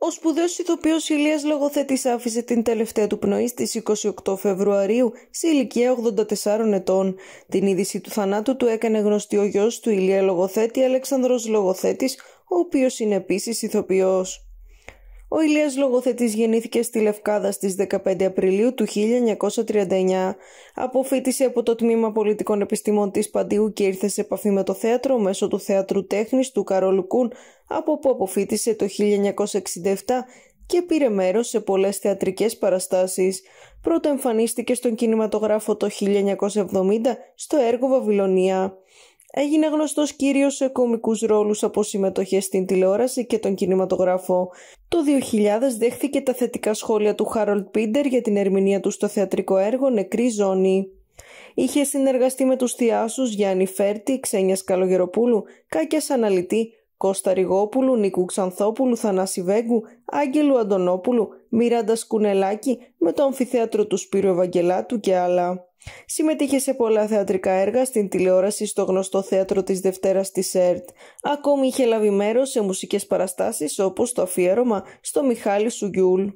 Ο σπουδαίος ηθοποιός Ηλίας Λογοθέτης άφησε την τελευταία του πνοή στις 28 Φεβρουαρίου σε ηλικία 84 ετών. Την είδηση του θανάτου του έκανε γνωστή ο γιος του Ηλία Λογοθέτη Αλέξανδρος Λογοθέτης, ο οποίος είναι επίσης ηθοποιός. Ο Ηλίας Λογοθετής γεννήθηκε στη Λευκάδα στις 15 Απριλίου του 1939. Αποφύτησε από το Τμήμα Πολιτικών Επιστημών της Παντίου και ήρθε σε επαφή με το θέατρο μέσω του Θεατρού Τέχνης του Καρόλου Κούν, από που αποφύτησε το 1967 και πήρε μέρος σε πολλές θεατρικές παραστάσεις. Πρώτο εμφανίστηκε στον κινηματογράφο το 1970 στο έργο «Βαβυλωνία». Έγινε γνωστός κύριος σε κομικούς ρόλους από συμμετοχές στην τηλεόραση και τον κινηματογράφο. Το 2000 δέχθηκε τα θετικά σχόλια του Χάρολτ Πίντερ για την ερμηνεία του στο θεατρικό έργο «Νεκρή Ζώνη». Είχε συνεργαστεί με τους θειάσους Γιάννη Φέρτη, Ξένια Καλογεροπούλου, Κάκιας Αναλυτή, Κώστα Ριγόπουλου, Νίκου Ξανθόπουλου, Θανάση Βέγκου, Άγγελου Αντωνόπουλου, Μιράντα Σκουνελάκη με το αμφιθέατρο του Σπύρου Ευαγγελάτου και άλλα. Συμμετείχε σε πολλά θεατρικά έργα στην τηλεόραση στο γνωστό θέατρο της Δευτέρας της ΕΡΤ. Ακόμη είχε λάβει μέρος σε μουσικές παραστάσεις όπως το αφιέρωμα στο Μιχάλη Σουγιούλ.